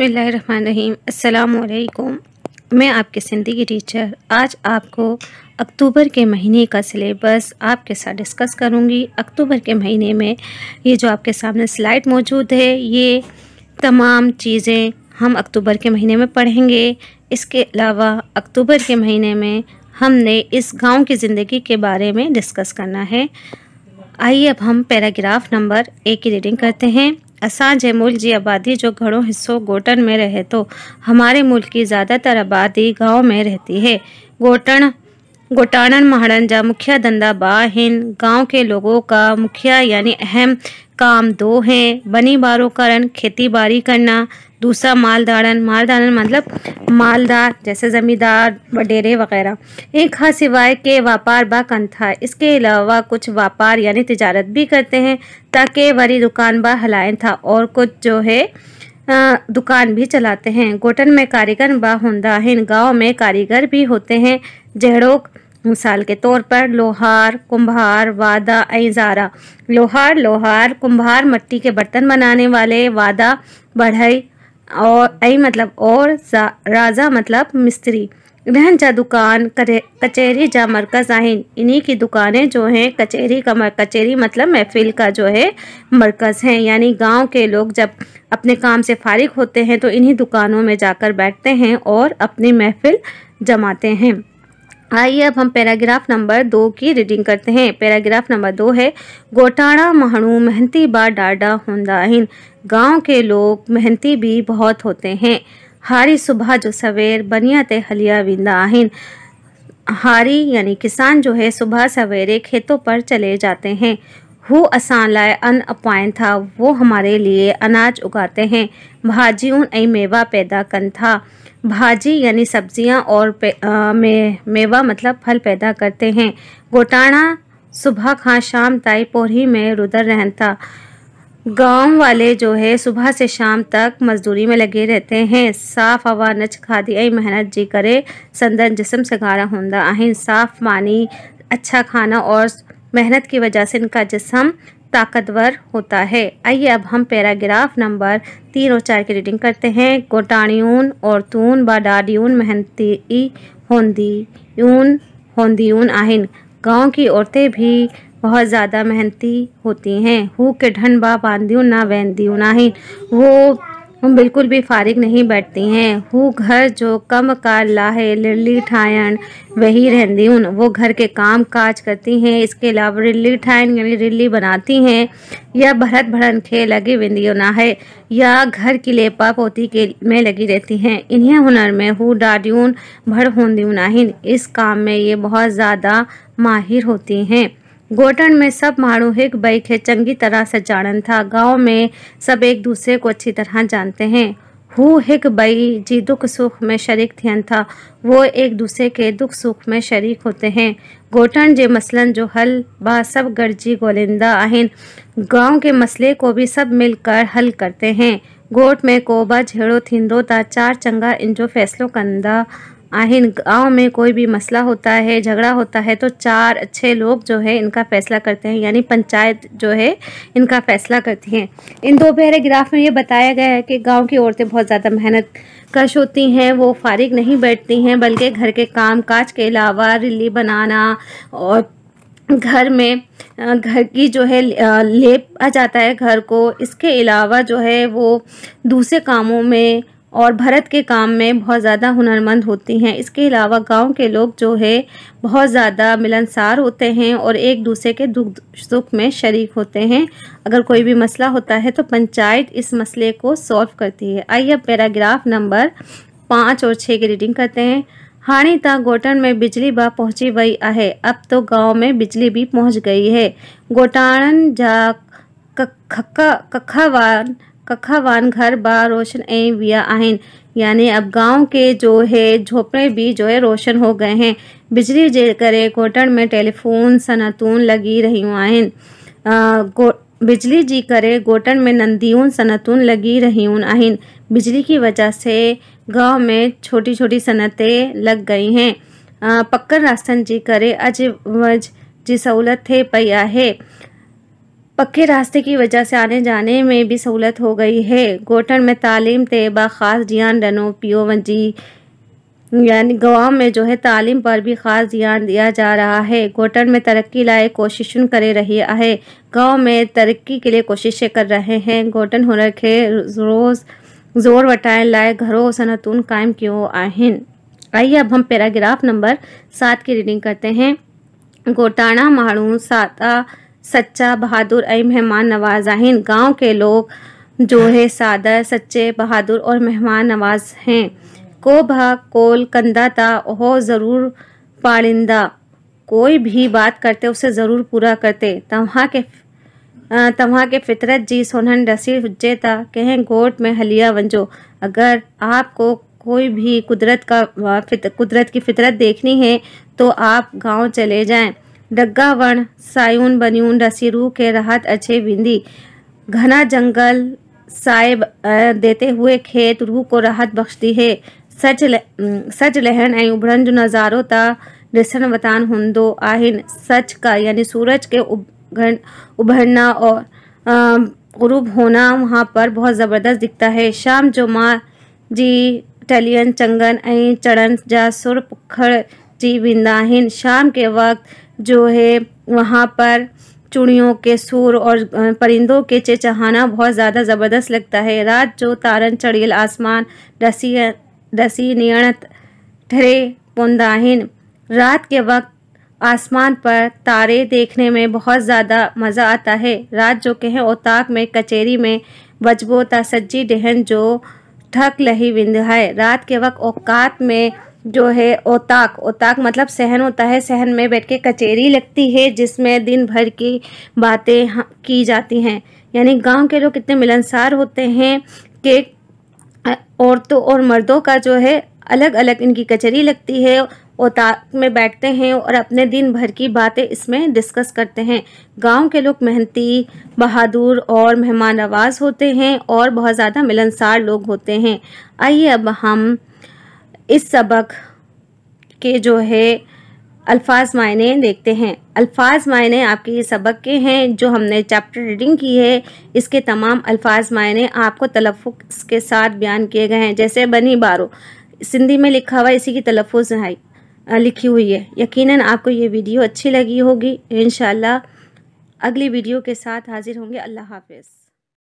बसमीम मैं सिंधी ज़िंदगी टीचर आज आपको अक्टूबर के महीने का सिलेबस आपके साथ डिस्कस करूंगी अक्टूबर के महीने में ये जो आपके सामने स्लाइड मौजूद है ये तमाम चीज़ें हम अक्टूबर के महीने में पढ़ेंगे इसके अलावा अक्टूबर के महीने में हमने इस गांव की ज़िंदगी के बारे में डिस्कस करना है आइए अब हम पैराग्राफ नंबर एक की रीडिंग करते हैं असाज जे मुल्क आबादी जो घड़ों हिस्सों गोटन में रहे तो हमारे मुल्क की ज़्यादातर आबादी गाँव में रहती है गोटन ॻोठाणनि महाड़न जा मुखिया धंधा बान गाँव गांव के लोगों का मुख्य यानी अहम काम दो हैं बनी बारो करण खेती बाड़ी करना दूसरा मालदारन मालदारन मतलब मालदार जैसे ज़मींदार वडेरे वगैरह एक हा सिवाय के व्यापार बा कंथा इसके अलावा कुछ व्यापार यानी तजारत भी करते हैं ताकि वरी दुकान बा हलाएं था और कुछ जो है आ, दुकान भी चलाते हैं गोटन में कारीगर बा हुंदा है गाँव में कारीगर भी होते हैं जहड़ों मिसाल के तौर पर लोहार कुम्हार वादा ऐजारा लोहार लोहार कुम्हार मट्टी के बर्तन बनाने वाले वादा बढ़ई और ऐ मतलब और राजा मतलब मिस्त्री रहन जा दुकान कचहरी जा मरकज़ आहिन इन्हीं की दुकानें जो हैं कचहरी का कचहरी मतलब महफिल का जो है मरकज़ हैं यानी गांव के लोग जब अपने काम से फारिग होते हैं तो इन्हीं दुकानों में जाकर बैठते हैं और अपनी महफिल जमाते हैं आइए अब हम पैराग्राफ नंबर दो की रीडिंग करते हैं पैराग्राफ नंबर दो है गोटाड़ा महणू मेहनती बा डाडा हुंदाहिन गांव के लोग मेहनती भी बहुत होते हैं हारी सुबह जो सवेर बनिया ते हलिया विंदा आहिन हारी यानी किसान जो है सुबह सवेरे खेतों पर चले जाते हैं हु असान लाए अन अपॉइन था वो हमारे लिए अनाज उगाते हैं भाजियूं मेवा पैदा कन था भाजी यानी सब्जियां और आ, मे, मेवा मतलब फल पैदा करते हैं गोटाणा सुबह खां शाम ताई पोरी में रुदर रहता गांव वाले जो है सुबह से शाम तक मजदूरी में लगे रहते हैं साफ़ हवा नच खादी ऐं मेहनत जी करे संदन से गारा होंदा आहिन साफ़ मानी अच्छा खाना और मेहनत की वजह से इनका जिसम ताकतवर होता है आइए अब हम पैराग्राफ नंबर तीन और चार की रीडिंग करते हैं कोटाणियून औरतून बाडाड्यून मेहनती होंदी यून आहिन गांव की औरतें भी बहुत ज़्यादा मेहनती होती हैं हु के ढन बा बांदियून ना वैंदियून आहिन वो हम बिल्कुल भी फारिग नहीं बैठती हैं हु घर जो कम कार लाहे लिली ठायन वही रहती हूँ वो घर के काम काज करती हैं इसके अलावा रिली ठायन यानी रिली बनाती हैं या भरत भरन खे लगी वेंदी उन है या घर की लेपा पोती के में लगी रहती हैं इन्हें हुनर में हु डाड्यून भर होंदी उन इस काम में ये बहुत ज़्यादा माहिर होती हैं घोटन में सब मानू एक बई के चंगी तरह से जानन था गांव में सब एक दूसरे को अच्छी तरह जानते हैं हू एक बई जी दुख सुख में शरीक थियन था वो एक दूसरे के दुख सुख में शरीक होते हैं ॻोठण जे मसलन जो हल बा सब गर्जी गोलिंदा आहिन गांव के मसले को भी सब मिलकर हल करते हैं ॻोठ में को झेड़ो थींदो त चार चंगा इन जो फ़ैसिलो कंदा आहिन गाँव में कोई भी मसला होता है झगड़ा होता है तो चार अच्छे लोग जो है इनका फैसला करते हैं यानी पंचायत जो है इनका फैसला करती हैं इन दो पैराग्राफ ग्राफ में ये बताया गया है कि गाँव की औरतें बहुत ज़्यादा मेहनत कश होती हैं वो फारिग नहीं बैठती हैं बल्कि घर के काम काज के अलावा रिली बनाना और घर में घर की जो है लेप आ जाता है घर को इसके अलावा जो है वो दूसरे कामों में और भरत के काम में बहुत ज़्यादा हुनरमंद होती हैं इसके अलावा गांव के लोग जो है बहुत ज़्यादा मिलनसार होते हैं और एक दूसरे के दुख सुख में शरीक होते हैं अगर कोई भी मसला होता है तो पंचायत इस मसले को सॉल्व करती है आइए अब पैराग्राफ नंबर पाँच और छः की रीडिंग करते हैं हाणे तक गोटन में बिजली बा पहुची वई है अब तो गांव में बिजली भी पहुँच गई है गोटाणन जा कखा कखावान कखावान घर बार रोशन ऐं विया आहिनि यानी अब गांव के जो है झोपड़े भी जो है रोशन हो गए हैं बिजली जे करे ॻोठनि में टेलीफोन सनतून लगी रहियूं आहिनि बिजली जी करे गोटन में नंदियूं सनतून लगी रहियूं आहिनि बिजली की वजह से गांव में छोटी छोटी सनतें लग गई हैं पकड़ रास्तनि जी करे अज वज जी सहूलियत थिए पई आहे पक्के रास्ते की वजह से आने जाने में भी सहूलत हो गई है गोटन में तालीम तेबा ख़ास ध्यान डनो पीओ वंजी यानी गवाम में जो है तालीम पर भी ख़ास ध्यान दिया जा रहा है गोटन में तरक्की लाए कोशिश कर रही है गांव में तरक्की के लिए कोशिशें कर रहे हैं गोटन हुनर के रोज़ जोर वटाएं लाए घरों सनतून कायम क्यों आहिन आइए अब हम पैराग्राफ नंबर सात की रीडिंग करते हैं गोटाना माड़ू साता सच्चा बहादुर ए मेहमान नवाज आहिन गांव के लोग जो है सादर सच्चे बहादुर और मेहमान नवाज हैं को भा कोल कंदा ता हो ज़रूर पाड़िंदा कोई भी बात करते उसे ज़रूर पूरा करते तवहाँ के तवहाँ के फितरत जी सोनहन रसी हुजे था कहें गोट में हलिया वंजो अगर आपको कोई भी कुदरत का फित, कुदरत की फितरत देखनी है तो आप गांव चले जाएं डग्गा वण सायूं रसी रूह के राहत अचे बिंदी घना जंगल साय देते हुए खेत रूह को राहत बख्शती है सच ल, सच लहन ए उभरन जो नज़ारो त ॾिसणु वतान हूंदो आहिनि सच का यानी सूरज के उभरना और गुरूब होना वहाँ पर बहुत ज़बरदस्त दिखता है शाम जो मां जी टलियन चंगन ऐं चढ़नि जा सुर जी वेंदा आहिनि शाम के वक़्तु जो है वहाँ पर चूड़ियों के सुर और परिंदों के चेचहाना बहुत ज़्यादा ज़बरदस्त लगता है रात जो तारन चढ़ियल आसमान रसी रसी नियणत ठरे पुंदाहिन रात के वक्त आसमान पर तारे देखने में बहुत ज़्यादा मज़ा आता है रात जो कहें ओताक में कचेरी में बजबो सज्जी डहन जो ठक लही विंद है रात के वक्त औकात में जो है ओताक ओताक मतलब सहन होता है सहन में बैठ के कचेरी लगती है जिसमें दिन भर की बातें की जाती हैं यानी गांव के लोग कितने मिलनसार होते हैं कि औरतों और मर्दों का जो है अलग अलग इनकी कचहरी लगती है ओताक में बैठते हैं और अपने दिन भर की बातें इसमें डिस्कस करते हैं गांव के लोग मेहनती बहादुर और मेहमान नवाज होते हैं और बहुत ज़्यादा मिलनसार लोग होते हैं आइए अब हम इस सबक के जो है अल्फाज मायने देखते हैं अल्फाज मायने आपके ये सबक के हैं जो हमने चैप्टर रीडिंग की है इसके तमाम अल्फाज मायने आपको तलफ़ के साथ बयान किए गए हैं जैसे बनी बारो सिंधी में लिखा हुआ इसी की तलफ़ है लिखी हुई है यकीनन आपको ये वीडियो अच्छी लगी होगी इन अगली वीडियो के साथ हाजिर होंगे अल्लाह हाफिज़